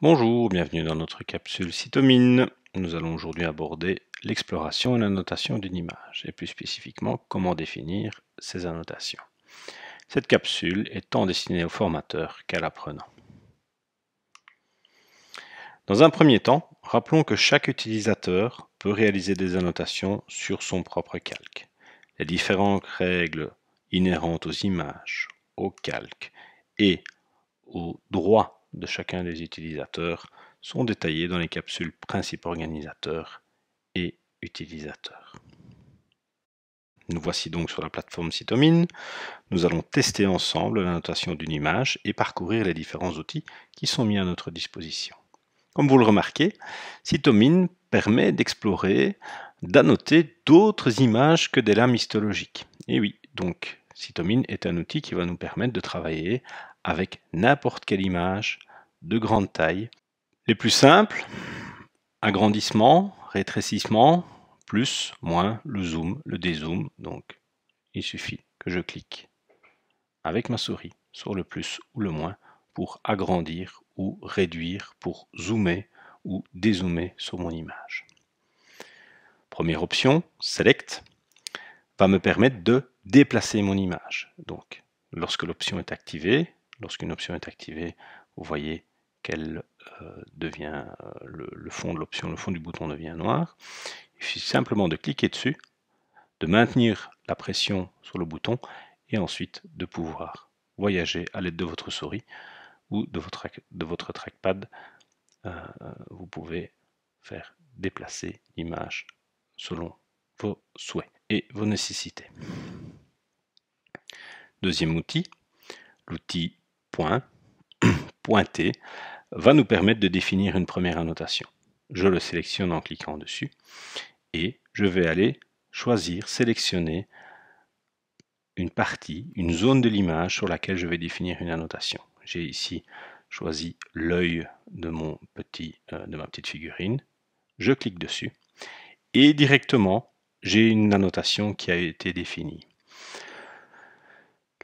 Bonjour, bienvenue dans notre capsule Cytomine. Nous allons aujourd'hui aborder l'exploration et l'annotation d'une image, et plus spécifiquement comment définir ces annotations. Cette capsule est tant destinée au formateur qu'à l'apprenant. Dans un premier temps, rappelons que chaque utilisateur peut réaliser des annotations sur son propre calque. Les différentes règles inhérentes aux images, aux calques et aux droits de chacun des utilisateurs sont détaillés dans les capsules principes organisateurs et utilisateurs. Nous voici donc sur la plateforme Cytomine. Nous allons tester ensemble l'annotation notation d'une image et parcourir les différents outils qui sont mis à notre disposition. Comme vous le remarquez, Cytomine permet d'explorer, d'annoter d'autres images que des lames histologiques. Et oui, donc Cytomine est un outil qui va nous permettre de travailler avec n'importe quelle image, de grande taille. Les plus simples, agrandissement, rétrécissement, plus, moins, le zoom, le dézoom. Donc, il suffit que je clique avec ma souris sur le plus ou le moins pour agrandir ou réduire, pour zoomer ou dézoomer sur mon image. Première option, Select, va me permettre de déplacer mon image. Donc, lorsque l'option est activée, lorsqu'une option est activée, vous voyez qu'elle euh, devient euh, le, fond de l'option, le fond du bouton devient noir. Il suffit simplement de cliquer dessus, de maintenir la pression sur le bouton et ensuite de pouvoir voyager à l'aide de votre souris ou de votre, trackpad. Euh, vous pouvez faire déplacer l'image selon vos souhaits et vos nécessités. Deuxième outil, l'outil point pointé va nous permettre de définir une première annotation. Je le sélectionne en cliquant dessus et je vais aller choisir, sélectionner une partie, une zone de l'image sur laquelle je vais définir une annotation. J'ai ici choisi l'œil de, euh, de ma petite figurine. Je clique dessus et directement, j'ai une annotation qui a été définie.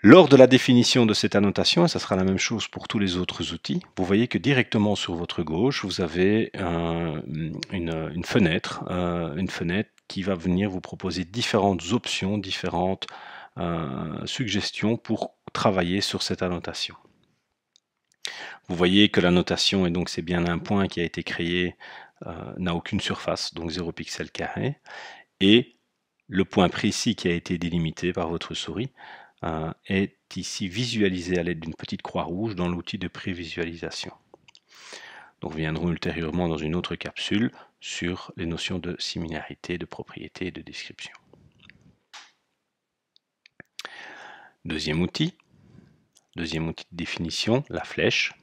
Lors de la définition de cette annotation, et ça sera la même chose pour tous les autres outils, vous voyez que directement sur votre gauche, vous avez une, fenêtre, euh, une fenêtre qui va venir vous proposer différentes options, différentes euh, suggestions pour travailler sur cette annotation. Vous voyez que l'annotation, et donc c'est bien un point qui a été créé, euh, n'a aucune surface, donc 0 pixel carré. Et le point précis qui a été délimité par votre souris euh, est ici visualisé à l'aide d'une petite croix rouge dans l'outil de prévisualisation. Nous reviendrons ultérieurement dans une autre capsule sur les notions de similarité, de propriété et de description. Deuxième outil, deuxième outil de définition, la flèche.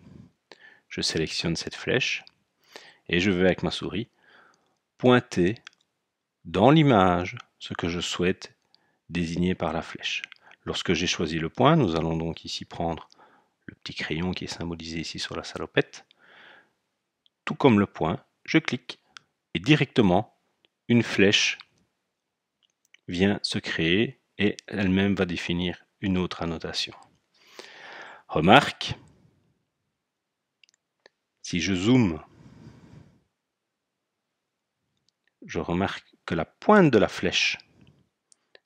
Je sélectionne cette flèche et je vais avec ma souris pointer dans l'image ce que je souhaite désigner par la flèche. Lorsque j'ai choisi le point, nous allons donc ici prendre le petit crayon qui est symbolisé ici sur la salopette. Tout comme le point, je clique et directement une flèche vient se créer et elle-même va définir une autre annotation. Remarque, si je zoome, je remarque que la pointe de la flèche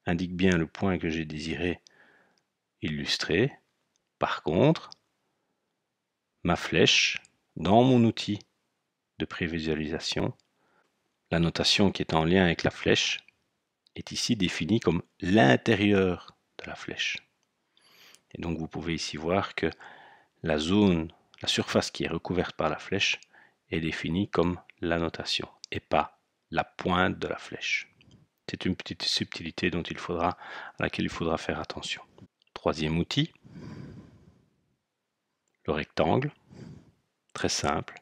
indique bien le point que j'ai désiré illustrer, par contre, ma flèche dans mon outil de prévisualisation, la notation qui est en lien avec la flèche est ici définie comme l'intérieur de la flèche. Et donc vous pouvez ici voir que la zone, la surface qui est recouverte par la flèche est définie comme la notation et pas la pointe de la flèche. C'est une petite subtilité dont il faudra, à laquelle il faudra faire attention. Troisième outil, le rectangle, très simple.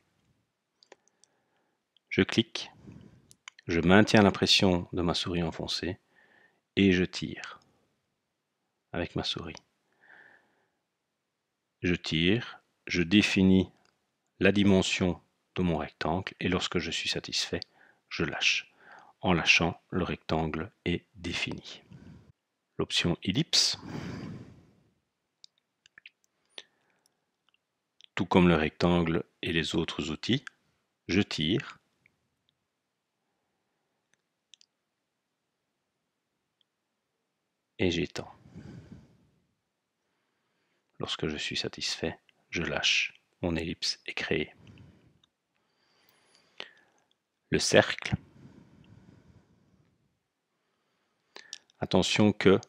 Je clique, je maintiens la pression de ma souris enfoncée et je tire avec ma souris. Je tire, je définis la dimension de mon rectangle et lorsque je suis satisfait, je lâche. En lâchant, le rectangle est défini. L'option ellipse tout comme le rectangle et les autres outils, je tire. Et j'étends. Lorsque je suis satisfait, je lâche. Mon ellipse est créée. Le cercle. Attention que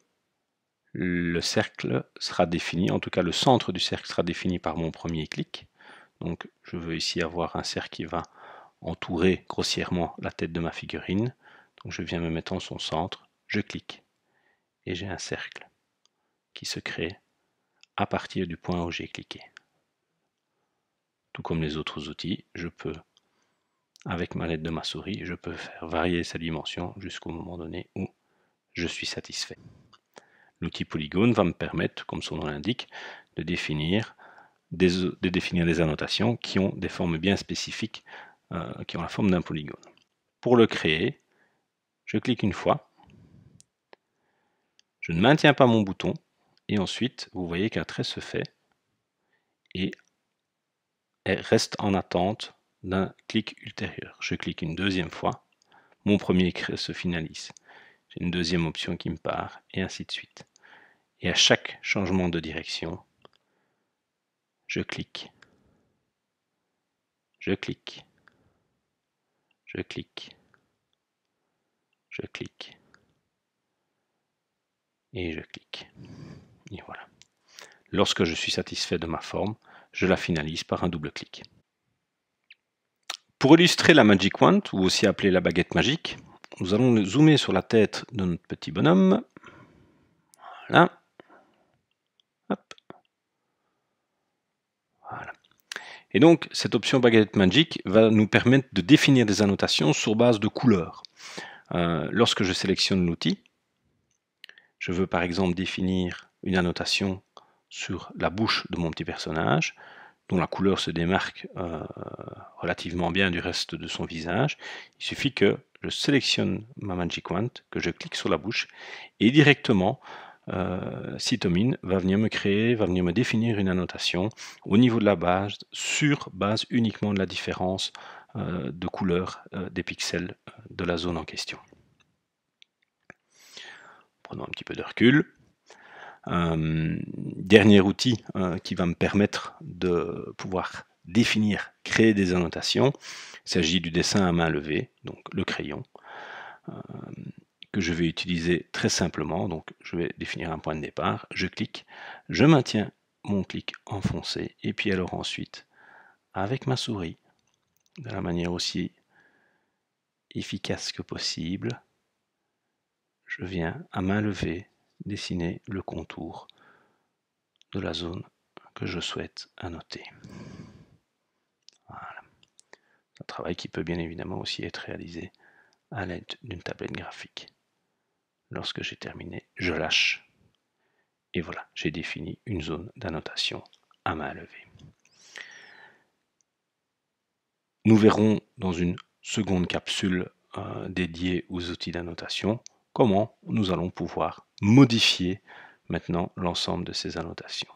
le cercle sera défini, en tout cas le centre du cercle sera défini par mon premier clic. Donc je veux ici avoir un cercle qui va entourer grossièrement la tête de ma figurine. Donc je viens me mettre en son centre, je clique et j'ai un cercle qui se crée à partir du point où j'ai cliqué. Tout comme les autres outils, je peux, avec ma lettre de ma souris, je peux faire varier sa dimension jusqu'au moment donné où je suis satisfait. L'outil polygone va me permettre, comme son nom l'indique, de définir des, annotations qui ont des formes bien spécifiques, euh, qui ont la forme d'un polygone. Pour le créer, je clique une fois, je ne maintiens pas mon bouton, et ensuite, vous voyez qu'un trait se fait et reste en attente d'un clic ultérieur. Je clique une deuxième fois, mon premier trait se finalise. J'ai une deuxième option qui me part, et ainsi de suite et à chaque changement de direction, je clique. Je clique. Je clique. Je clique. Et je clique. Et voilà. Lorsque je suis satisfait de ma forme, je la finalise par un double clic. Pour illustrer la Magic Wand, ou aussi appelée la baguette magique, nous allons zoomer sur la tête de notre petit bonhomme. Voilà. Et donc, cette option Baguette Magic va nous permettre de définir des annotations sur base de couleurs. Euh, lorsque je sélectionne l'outil, je veux par exemple définir une annotation sur la bouche de mon petit personnage, dont la couleur se démarque euh, relativement bien du reste de son visage. Il suffit que je sélectionne ma Magic Wand, que je clique sur la bouche, et directement, euh, Cytomine va venir me créer, va venir me définir une annotation au niveau de la base, sur base uniquement de la différence euh, de couleur euh, des pixels de la zone en question. Prenons un petit peu de recul. dernier outil qui va me permettre de pouvoir définir, créer des annotations. Il s'agit du dessin à main levée, donc le crayon que je vais utiliser très simplement. Donc je vais définir un point de départ, je clique, je maintiens mon clic enfoncé et puis alors ensuite avec ma souris de la manière aussi efficace que possible, je viens à main levée dessiner le contour de la zone que je souhaite annoter. Voilà. Un travail qui peut bien évidemment aussi être réalisé à l'aide d'une tablette graphique. Lorsque j'ai terminé, je lâche. Et voilà, j'ai défini une zone d'annotation à main levée. Nous verrons dans une seconde capsule euh, dédiée aux outils d'annotation comment nous allons pouvoir modifier maintenant l'ensemble de ces annotations.